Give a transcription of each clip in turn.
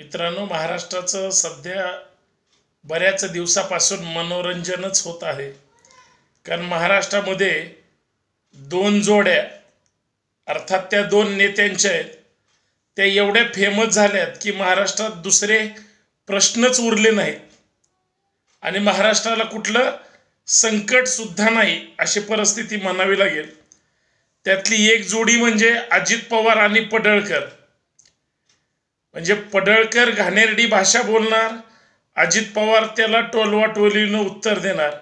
मित्रांनो महाराष्ट्राचं सध्या बऱ्याच दिवसापासून मनोरंजनच होत आहे कारण महाराष्ट्रामध्ये दोन जोड्या अर्थात त्या दोन नेत्यांच्या आहेत त्या एवढ्या फेमस झाल्यात की महाराष्ट्रात दुसरे प्रश्नच उरले नाहीत आणि महाराष्ट्राला कुठलं संकटसुद्धा नाही अशी परिस्थिती म्हणावी लागेल त्यातली एक जोडी म्हणजे अजित पवार आणि पडळकर म्हणजे पडळकर घाणेरडी भाषा बोलणार अजित पवार त्याला टोलवा टोलीनं उत्तर देणार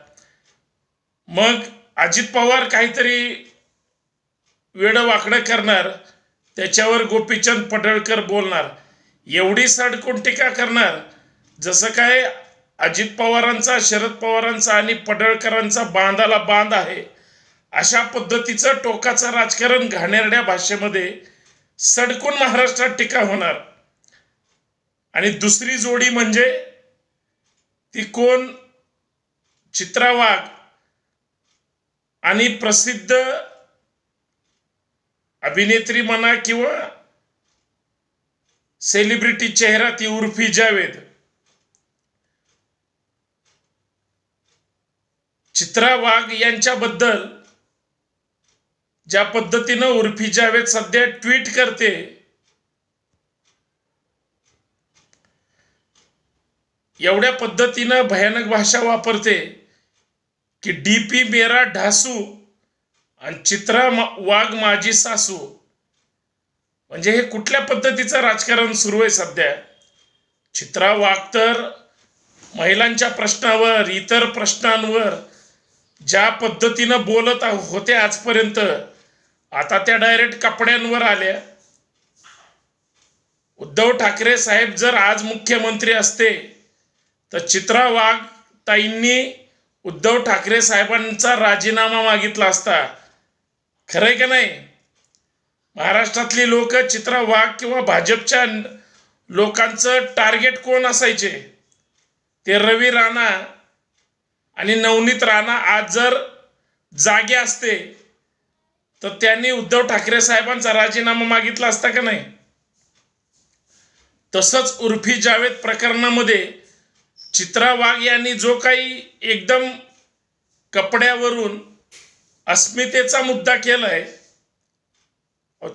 मग अजित पवार काहीतरी वेड वाकड करणार त्याच्यावर गोपीचंद पडळकर बोलणार एवढी सडकून टीका करणार जसं काय अजित पवारांचा शरद पवारांचा आणि पडळकरांचा बांधाला बांध आहे अशा पद्धतीचं टोकाचं राजकारण घाणेरड्या भाषेमध्ये सडकून महाराष्ट्रात टीका होणार आणि दुसरी जोडी म्हणजे ती कोण चित्रा वाघ आणि प्रसिद्ध अभिनेत्री म्हणा किंवा सेलिब्रिटी चेहरा ती उर्फी जावेद चित्रा वाघ यांच्याबद्दल ज्या पद्धतीनं उर्फी जावेद सध्या ट्विट करते एवढ्या पद्धतीनं भयानक भाषा वापरते की डी पी मेरा ढासू आणि चित्रा मा, वाघ माझी सासू म्हणजे हे कुठल्या पद्धतीचं राजकारण सुरू आहे सध्या चित्रा वाघ तर महिलांच्या प्रश्नावर इतर प्रश्नांवर ज्या पद्धतीनं बोलत होते आजपर्यंत आता त्या डायरेक्ट कपड्यांवर आल्या उद्धव ठाकरे साहेब जर आज मुख्यमंत्री असते तर चित्रा वाघ ताईंनी उद्धव ठाकरे साहेबांचा राजीनामा मागितला असता खरं आहे का नाही महाराष्ट्रातली लोक चित्रा वाघ किंवा भाजपच्या लोकांचं टार्गेट कोण असायचे ते रवी राणा आणि नवनीत राणा आज जर जागे असते तर त्यांनी उद्धव ठाकरे साहेबांचा राजीनामा मागितला असता का नाही तसंच उर्फी जावेद प्रकरणामध्ये चित्रा वाघ यांनी जो काही एकदम कपड्यावरून अस्मितेचा मुद्दा केलाय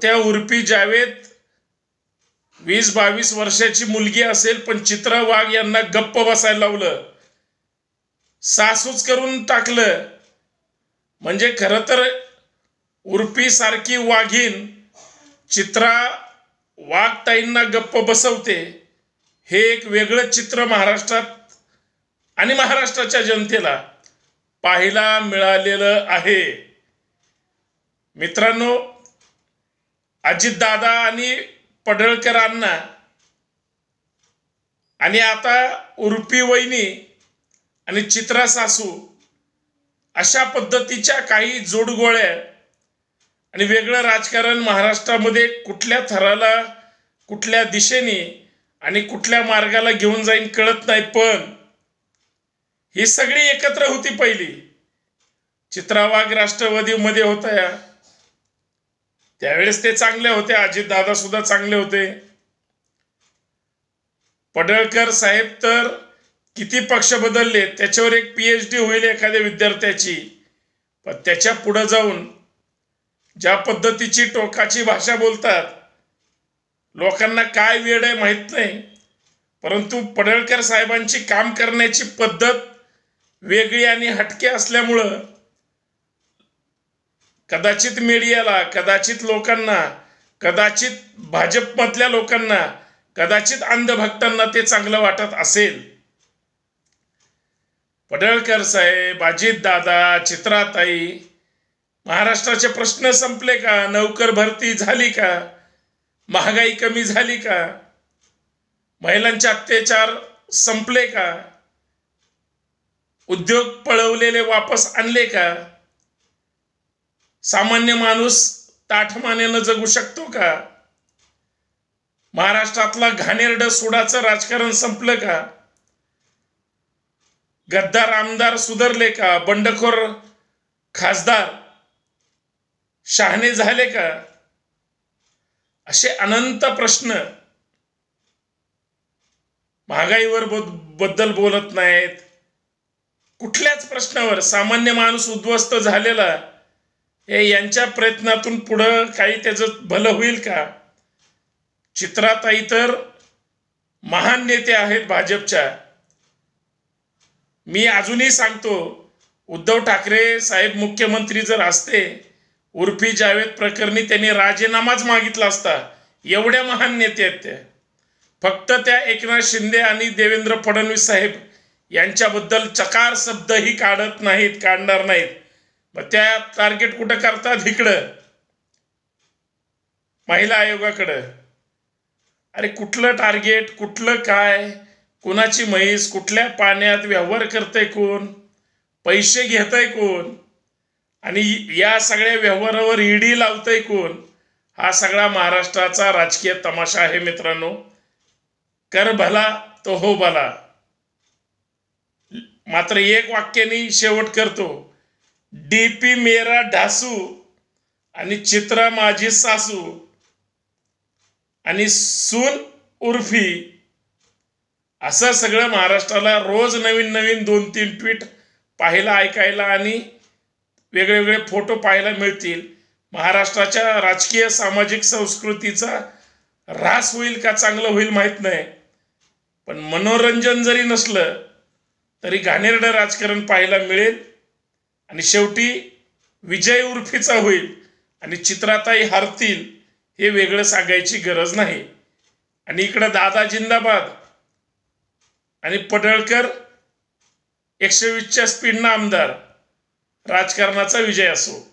त्या उर्पी जावेद वीस बावीस वर्षाची मुलगी असेल पण चित्रा वाघ यांना गप्प बसायला लावलं सासूच करून टाकलं म्हणजे खरं तर सारखी वाघीन चित्रा वाघताईंना गप्प बसवते हे एक वेगळं चित्र महाराष्ट्रात आणि महाराष्ट्राच्या जनतेला पाहायला मिळालेलं आहे मित्रांनो अजितदादा आणि पडळकरांना आणि आता उर्फी वहिनी आणि चित्रा सासू अशा पद्धतीच्या काही जोडगोळ्या आणि वेगळं राजकारण महाराष्ट्रामध्ये कुठल्या थराला कुठल्या दिशेने आणि कुठल्या मार्गाला घेऊन जाईन कळत नाही पण ही सगळी एकत्र होती पहिली चित्रावाग राष्ट्रवादीमध्ये होता या त्यावेळेस ते चांगले होते दादा सुद्धा चांगले होते पडळकर साहेब तर किती पक्ष बदलले त्याच्यावर एक पी एच डी होईल एखाद्या विद्यार्थ्याची पण त्याच्या पुढे जाऊन ज्या पद्धतीची टोकाची भाषा बोलतात लोकांना काय वेळ आहे माहीत नाही परंतु पडळकर साहेबांची काम करण्याची पद्धत वेगळी आणि हटके असल्यामुळं कदाचित मीडियाला कदाचित लोकांना कदाचित भाजपमधल्या लोकांना कदाचित अंधभक्तांना ते चांगलं वाटत असेल पडळकर साहेब अजित दादा चित्राताई महाराष्ट्राचे प्रश्न संपले का नोकर भरती झाली का महागाई कमी झाली का महिलांचे अत्याचार संपले का उद्योग पळवलेले वापस आणले का सामान्य माणूस ताठमानेनं जगू शकतो का महाराष्ट्रातला घाणेरड सुडाचं राजकारण संपलं का गद्दार आमदार सुधरले का बंडखोर खासदार शहाणे झाले का असे अनंत प्रश्न महागाईवर बद्दल बोलत नाहीत कुठल्याच प्रश्नावर सामान्य माणूस उद्ध्वस्त झालेला हे यांच्या प्रयत्नातून पुढं काही त्याचं भलं होईल का चित्राताई तर महान नेते आहेत भाजपच्या मी अजूनही सांगतो उद्धव ठाकरे साहेब मुख्यमंत्री जर असते उर्फी जावेद प्रकरणी त्यांनी राजीनामाच मागितला असता एवढ्या महान नेते आहेत त्या फक्त त्या एकनाथ शिंदे आणि देवेंद्र फडणवीस साहेब यांच्याबद्दल चकार शब्दही काढत नाहीत काढणार नाहीत मग त्या टार्गेट कुठं करतात इकडं महिला आयोगाकडं अरे कुठलं टार्गेट कुठलं काय कुणाची म्हैस कुठल्या पाण्यात व्यवहार करतंय कोण पैसे घेतय कोण आणि या सगळ्या व्यवहारावर ईडी e लावतंय कोण हा सगळा महाराष्ट्राचा राजकीय तमाशा आहे मित्रांनो कर भला तो हो भला मात्र एक वाक्याने शेवट करतो डी पी मेरा ढासू आणि चित्रा माझी सासू आणि सून उर्फी असं सगळं महाराष्ट्राला रोज नवीन नवीन दोन तीन ट्विट पाहायला ऐकायला आणि वेगळे फोटो पाहायला मिळतील महाराष्ट्राच्या राजकीय सामाजिक संस्कृतीचा ऱ्हास होईल का चांगलं होईल माहीत नाही पण मनोरंजन जरी नसलं तरी घाणेरडं राजकारण पाहायला मिळेल आणि शेवटी विजय उर्फीचा होईल आणि चित्राताई हरतील हे वेगळं सांगायची गरज नाही आणि इकडं दादा जिंदाबाद आणि पडळकर एकशे वीसच्या स्पीडनं आमदार राजकारणाचा विजय असो